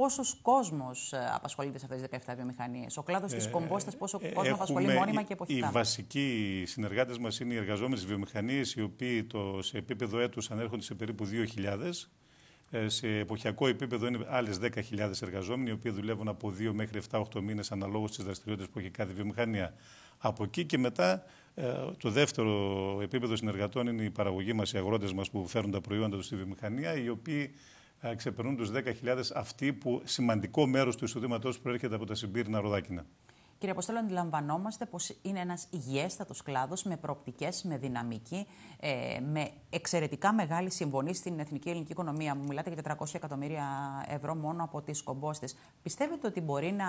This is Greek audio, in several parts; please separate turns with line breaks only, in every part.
πόσος κόσμος ε, απασχολείται σε αυτές τις 17 βιομηχανίες. Ο κλάδος ε, τη κομπόστα, ε, πόσο ε, κόσμο απασχολεί μόνιμα και εποχικά. Οι
βασικοί συνεργάτες μας είναι οι εργαζόμενοι εργαζόμενε βιομηχανίες, οι οποίοι το, σε επίπεδο έτους ανέρχονται σε περίπου 2.000. Ε, σε εποχιακό επίπεδο είναι άλλες 10.000 εργαζόμενοι, οι οποίοι δουλεύουν από 2 μέχρι 7-8 μήνες αναλόγως τη δραστηριότητα που έχει κάθε βιομηχανία. Από εκεί και μετά, το δεύτερο επίπεδο συνεργατών είναι η παραγωγή μας, οι αγρότες μας που φέρουν τα προϊόντα τους στη βιομηχανία, οι οποίοι ε, ξεπερνούν τους 10.000 αυτοί που σημαντικό μέρος του εισοδήματός προέρχεται από τα συμπύρνα ροδάκινα.
Κύριε Αποστόλου, αντιλαμβανόμαστε πως είναι ένας υγιέστατος κλάδος με προοπτικές, με δυναμική, ε, με εξαιρετικά μεγάλη συμβολή στην εθνική ελληνική οικονομία. Μου μιλάτε για 400 εκατομμύρια ευρώ μόνο από τις κομπόστες. Πιστεύετε ότι μπορεί να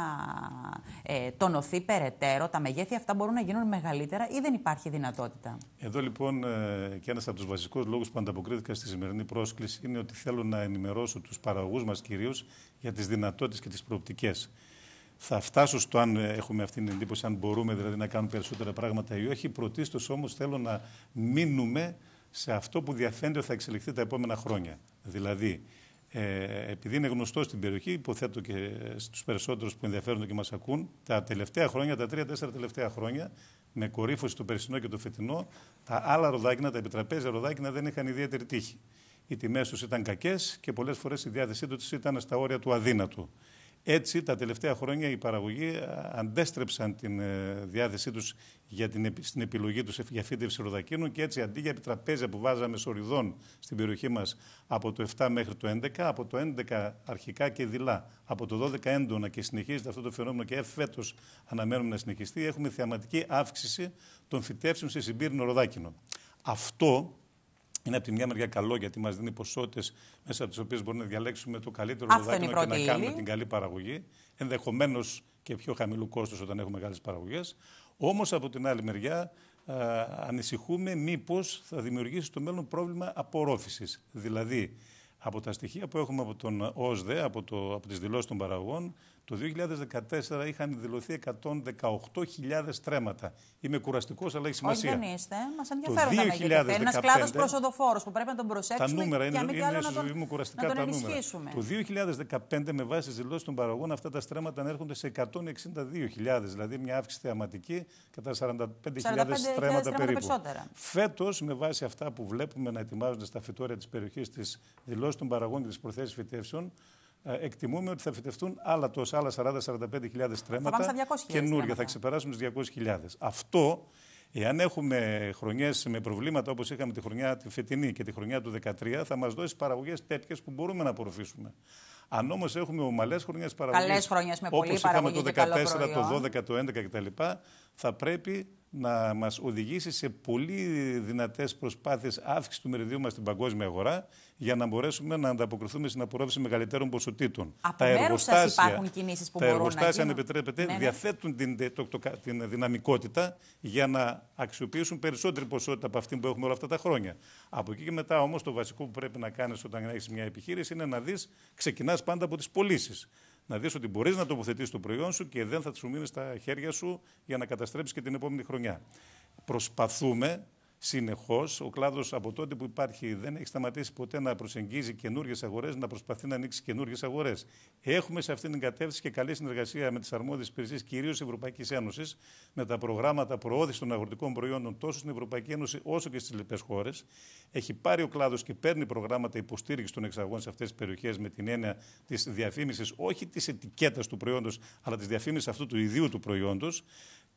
ε, τονωθεί περαιτέρω, τα μεγέθη αυτά μπορούν να γίνουν μεγαλύτερα ή δεν υπάρχει δυνατότητα.
Εδώ λοιπόν ε, και ένας από τους βασικούς λόγους που ανταποκρίθηκα στη σημερινή πρόσκληση είναι ότι θέλω να ενημερώσω τους παραγωγούς μας κυρίως για τις δυνατότητες και τις προοπτικές. Θα φτάσω στο αν ε, έχουμε αυτή την εντύπωση, αν μπορούμε δηλαδή να κάνουμε περισσότερα πράγματα ή όχι. Πρωτίστως όμως θέλω να μείνουμε σε αυτό που διαφαίνεται ότι θα εξελιχθεί τα επόμενα χρόνια. Δηλαδή, ε, επειδή είναι γνωστό στην περιοχή, υποθέτω και στους περισσότερους που ενδιαφέρονται και μας ακούν, τα τελευταία χρόνια, τα τρία-τέσσερα τελευταία χρόνια, με κορύφωση το περσινό και το φετινό, τα άλλα ροδάκινα, τα επιτραπέζια ροδάκινα δεν είχαν ιδιαίτερη τύχη. Οι τιμές τους ήταν κακές και πολλές φορές η διάθεσή τους ήταν στα όρια του αδύνατου. Έτσι, τα τελευταία χρόνια οι παραγωγοί ε, αντέστρεψαν την ε, διάθεσή τους για την, στην επιλογή τους για φύτευση ροδακίνου και έτσι αντί για επιτραπέζια που βάζαμε σοριδών στην περιοχή μας από το 7 μέχρι το 11, από το 11 αρχικά και δειλά, από το 12 έντονα και συνεχίζεται αυτό το φαινόμενο και φέτος αναμένουμε να συνεχιστεί, έχουμε θεαματική αύξηση των φυτεύσεων σε συμπύρινο ροδάκινο. Αυτό είναι από τη μια μεριά καλό γιατί μας δίνει ποσότητες μέσα από τις οποίες μπορούμε να διαλέξουμε το καλύτερο λογαριασμό και να κάνουμε την καλή παραγωγή. Ενδεχομένως και πιο χαμηλού κόστο όταν έχουμε μεγάλες παραγωγές. Όμως από την άλλη μεριά ανησυχούμε μήπως θα δημιουργήσει στο μέλλον πρόβλημα απορρόφησης. Δηλαδή, από τα στοιχεία που έχουμε από τον ΟΣΔΕ, από, το, από τις δηλώσεις των παραγωγών, το 2014 είχαν δηλωθεί 118.000 στρέμματα. Είμαι κουραστικός, αλλά έχει σημασία. Όχι, δεν
είστε. Μας ενδιαφέρουν τα Είναι ένας κλάδος προσωδοφόρο που πρέπει να τον προσέξουμε. Τα νούμερα είναι, είναι, είναι κουραστικά τα νούμερα.
Το 2015, με βάση τις δηλώσεις των παραγωγών, αυτά τα στρέμματα ανέρχονται σε 162.000, δηλαδή μια αύξηση θεαματική κατά 45.000 στρέμματα περίπου. Φέτος, με βάση αυτά που βλέπουμε να ετοιμάζονται στα φυτόρια της περιοχής τη δηλώσει των παραγών και τι προθέσει φυτεύσεων, ε, εκτιμούμε ότι θα φυτευτούν άλλα τόσα, άλλα 40-45.000 τρέματα καινούργια, θα ξεπεράσουμε τι 200.000. Αυτό, εάν έχουμε χρονιές με προβλήματα όπως είχαμε τη χρονιά τη φετινή και τη χρονιά του 2013, θα μας δώσει παραγωγές τέτοιες που μπορούμε να απορροφήσουμε. Αν όμως έχουμε ομαλές χρονιές παραγωγής. Καλές χρονιές με πολύ παραγωγή. Όπω είχαμε το 2014, το 2012, το 2011 κτλ., θα πρέπει να μας οδηγήσει σε πολύ δυνατές προσπάθειες αύξησης του μεριδιού μας στην παγκόσμια αγορά για να μπορέσουμε να ανταποκριθούμε στην απορρόφηση μεγαλύτερων ποσοτήτων. Από τα εργοστάσια, υπάρχουν κινήσεις που τα μπορούν εργοστάσια, αν επιτρέπετε, ναι, ναι. διαθέτουν την, την δυναμικότητα για να αξιοποιήσουν περισσότερη ποσότητα από αυτή που έχουμε όλα αυτά τα χρόνια. Από εκεί και μετά όμως το βασικό που πρέπει να κάνεις όταν έχεις μια επιχείρηση είναι να δεις, ξεκινάς πάντα από τις πωλήσεις να δεις ότι μπορείς να τοποθετήσεις το προϊόν σου και δεν θα σου μείνει στα χέρια σου για να καταστρέψεις και την επόμενη χρονιά. Προσπαθούμε συνεχώς. Ο κλάδος από τότε που υπάρχει δεν έχει σταματήσει ποτέ να προσεγγίζει καινούριε αγορές, να προσπαθεί να ανοίξει καινούριε αγορές. Έχουμε σε αυτήν την κατεύθυνση και καλή συνεργασία με τις αρμόδιες υπηρεσίες, κυρίως Ευρωπαϊκής Ένωσης, με τα προγράμματα προώθησης των αγροτικών προϊόντων τόσο στην Ευρωπαϊκή Ένωση όσο και στις λοιπές χώρες. Έχει πάρει ο κλάδος και παίρνει προγράμματα υποστήριξης των εξαγών σε αυτές τις περιοχές με την έννοια της διαφήμισης όχι της ετικέτας του προϊόντος, αλλά της διαφήμισης αυτού του ιδίου του προϊόντος.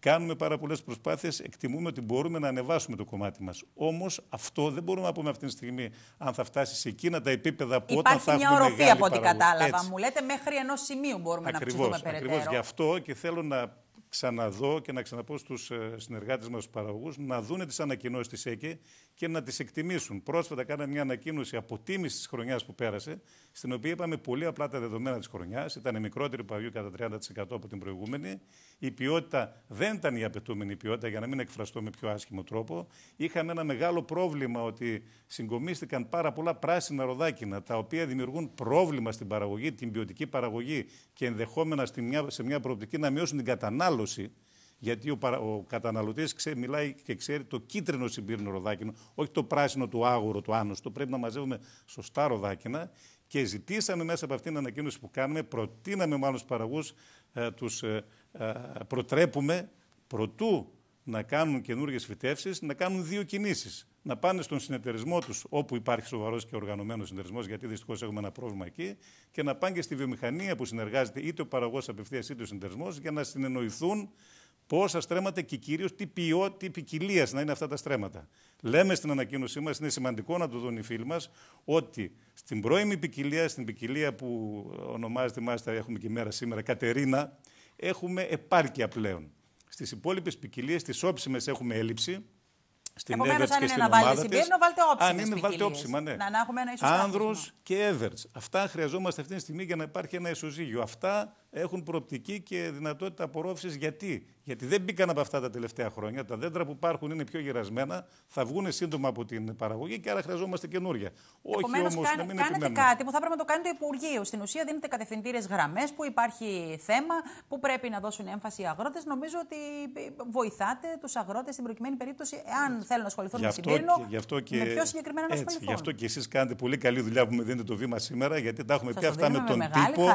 Κάνουμε πάρα πολλές προσπάθειες, εκτιμούμε ότι μπορούμε να ανεβάσουμε το κομμάτι μας. Όμως αυτό δεν μπορούμε να πούμε αυτή τη στιγμή αν θα φτάσει σε εκείνα τα επίπεδα που Υπάρχει όταν θα μια οροφή από ό,τι κατάλαβα. Έτσι.
Μου λέτε μέχρι ενός σημείου μπορούμε να αυξηθούμε περαιτέρω. Ακριβώ γι'
αυτό και θέλω να ξαναδώ και να ξαναπώ στους ε, συνεργάτες μας τους παραγωγούς να δούνε τις ανακοινώσεις της ΕΚΕ και να τις εκτιμήσουν. Πρόσφατα κάναμε μια ανακοίνωση αποτίμησης της χρονιάς που πέρασε, στην οποία είπαμε πολύ απλά τα δεδομένα της χρονιάς. ήταν μικρότερη παγιού κατά 30% από την προηγούμενη, η ποιότητα δεν ήταν η απαιτούμενη ποιότητα, για να μην εκφραστώ με πιο άσχημο τρόπο. Είχαμε ένα μεγάλο πρόβλημα ότι συγκομίστηκαν πάρα πολλά πράσινα ροδάκινα, τα οποία δημιουργούν πρόβλημα στην παραγωγή, την ποιοτική παραγωγή και ενδεχόμενα σε μια προοπτική να μειώσουν την κατανάλωση γιατί ο, ο καταναλωτής μιλάει και ξέρει το κίτρινο συμπύρνο ροδάκινο, όχι το πράσινο του άγουρο, του άνοστο. Πρέπει να μαζεύουμε σωστά ροδάκινα και ζητήσαμε μέσα από αυτήν την ανακοίνωση που κάνουμε, προτείναμε μάλλον στους παραγού, ε, τους ε, ε, προτρέπουμε προτού να κάνουν καινούργιες φυτεύσει, να κάνουν δύο κινήσεις. Να πάνε στον συνεταιρισμό τους, όπου υπάρχει σοβαρός και οργανωμένος συνεταιρισμός, γιατί δυστυχώς έχουμε ένα πρόβλημα εκεί, και να πάνε και στη βιομηχανία που συνεργάζεται είτε ο παραγωγός απευθείας είτε ο συνεταιρισμός, για να συνεννοηθούν πόσα στρέμματα και κυρίως τι ποιότητα ποικιλίας να είναι αυτά τα στρέμματα. Λέμε στην ανακοίνωσή μας, είναι σημαντικό να το δουν οι φίλοι μας, ότι στην πρώιμη ποικιλία, στην ποικιλία που ονομάζεται, μάλιστα έχουμε και μέρα σήμερα, Κατερίνα, έχουμε επάρκεια πλέον. Στις υπόλοιπες ποικιλίες, τις όψιμες έχουμε έλλειψη. Στην Επομένως, αν είναι να βάλετε συμπύρνο, βάλτε όψιμα. Αν είναι, βάλτε όψιμα, ναι. Να, να έχουμε ένα ισοζύγιο. Άνδρο και έβερτς. Αυτά χρειαζόμαστε αυτή τη στιγμή για να υπάρχει ένα ισοζύγιο. Αυτά έχουν προοπτική και δυνατότητα απορρόφησης. Γιατί? Γιατί δεν μπήκαν από αυτά τα τελευταία χρόνια. Τα δέντρα που υπάρχουν είναι πιο γερασμένα, θα βγουν σύντομα από την παραγωγή και άρα χρειαζόμαστε καινούρια. Όχι όμως να μην Κάνετε επιμένουμε. κάτι
που θα πρέπει να το κάνει το Υπουργείο. Στην ουσία δίνετε κατευθυντήρες γραμμές που υπάρχει θέμα, που πρέπει να δώσουν έμφαση οι αγρότες. Νομίζω ότι ε, βοηθάτε τους αγρότες στην προκειμένη περίπτωση, αν θέλουν να ασχοληθούν με συμπύρνο, γι αυτό και... με πιο συγκεκριμένα να Γι' αυτό
και εσείς κάνετε πολύ καλή δουλειά που με δίνετε το βήμα σήμερα, γιατί τα έχουμε πια αυτά με τον τύπο.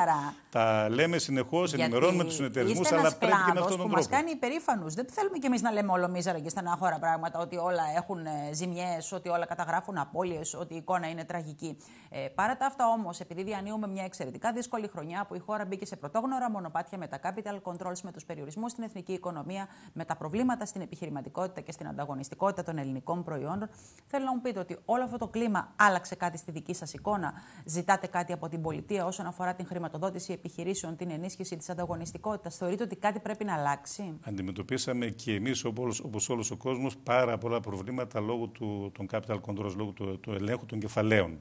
Τα λέμε συνεχώ, ενημερώνουμε τους συνεταιρισμούς, αλλά πρέπει και με αυτόν τον που Μας
κάνει υπερήφανους. Δεν θέλουμε κι εμείς να λέμε όλο μίζαρα και στενάχωρα πράγματα, ότι όλα έχουν ε, ζημιές, ότι όλα καταγράφουν απώλειες, ότι η εικόνα είναι τραγική. Ε, παρά τα αυτά όμως, επειδή διανύουμε μια εξαιρετικά δύσκολη χρονιά που η χώρα μπήκε σε πρωτόγνωρα μονοπάτια με τα capital controls, με τους περιορισμούς στην εθνική οικονομία, με τα προβλήματα στην επιχειρηματικότητα και στην ανταγωνιστικότητα των ελληνικών προϊόντων, θέλω να μου πείτε ότι όλο αυτό το κλίμα άλλαξε κάτι στη δική σας εικόνα. Ζητάτε κάτι από την πολιτεία όσον αφορά την χρηματοδότηση επιχειρήσεων, την ενίσχυση της ανταγωνιστικότητας, θεωρείτε ότι κάτι πρέπει να αλλάξει.
Αντιμετωπίσαμε και εμείς, όπως όλος ο κόσμος, πάρα πολλά προβλήματα λόγω του, των capital controls, λόγω του, του ελέγχου των κεφαλαίων.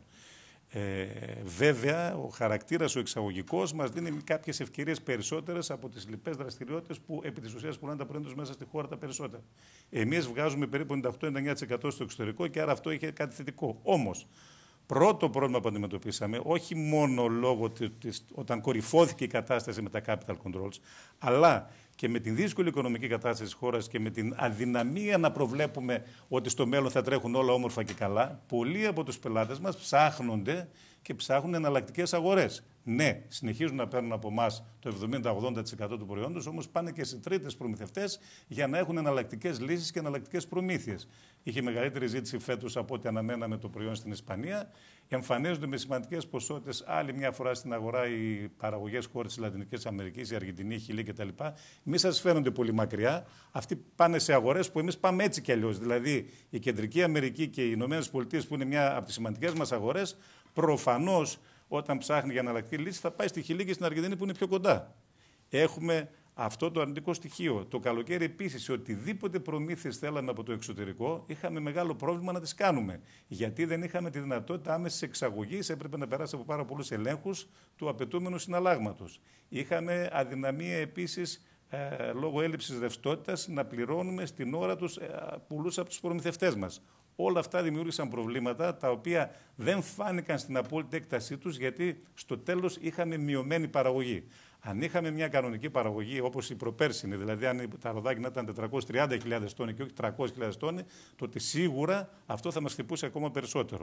Ε, βέβαια, ο χαρακτήρας ο εξαγωγικός μας δίνει κάποιες ευκαιρίες περισσότερες από τις λοιπές δραστηριότητες που επί της ουσίας πουλάνε τα προϊόντα μέσα στη χώρα τα περισσότερα. Εμείς βγάζουμε περίπου 98-99% στο εξωτερικό και άρα αυτό είχε κάτι θετικό. Όμως, πρώτο πρόβλημα που αντιμετωπίσαμε, όχι μόνο λόγω της, όταν κορυφώθηκε η κατάσταση με τα capital controls, αλλά και με την δύσκολη οικονομική κατάσταση της χώρας και με την αδυναμία να προβλέπουμε ότι στο μέλλον θα τρέχουν όλα όμορφα και καλά, πολλοί από τους πελάτες μας ψάχνονται και ψάχνουν εναλλακτικές αγορές ναι, συνεχίζουν να παίρνουν από εμάς το 70-80% του προϊόντος, όμως πάνε και σε τρίτες προμηθευτές για να έχουν εναλλακτικές λύσεις και εναλλακτικές προμήθειες. Είχε μεγαλύτερη ζήτηση φέτος από ό,τι αναμέναμε το προϊόν στην Ισπανία. Εμφανίζονται με σημαντικές ποσότητες, άλλη μια φορά στην αγορά οι παραγωγές χώρες της Λατινικής Αμερικής, η Αργεντινή, η Χιλή κτλ. Μη σας φαίνονται πολύ μακριά. Αυτοί πάνε σε αγορές που εμείς πάμε έτσι κι αλλιώς. Δηλαδή η Κεντρική Αμερική και οι Ηνωμένες Πολιτείες που είναι μια από τις σημαντικές μας αγορές, προφανώς όταν ψάχνει για εναλλακτική λύση, θα πάει στη Χιλή και στην Αργεντινή που είναι πιο κοντά. Έχουμε αυτό το αρνητικό στοιχείο. Το καλοκαίρι επίσης, οτιδήποτε προμήθειες θέλαμε από το εξωτερικό, είχαμε μεγάλο πρόβλημα να τις κάνουμε. Γιατί δεν είχαμε τη δυνατότητα άμεσης εξαγωγής, έπρεπε να περάσει από πάρα πολλούς ελέγχους του απαιτούμενου συναλλάγματος. Είχαμε αδυναμία επίσης ε, λόγω έλλειψης ρευστότητας να πληρώνουμε στην ώρα τους ε, πουλούς από τους προμηθευτές μας. Όλα αυτά δημιούργησαν προβλήματα τα οποία δεν φάνηκαν στην απόλυτη έκτασή τους γιατί στο τέλος είχαμε μειωμένη παραγωγή. Αν είχαμε μια κανονική παραγωγή όπως η προπέρσινη, δηλαδή αν τα ροδάκινα ήταν 430.000 τόνοι και όχι 300.000 τόνοι, τότε σίγουρα αυτό θα μας χτυπούσε ακόμα περισσότερο.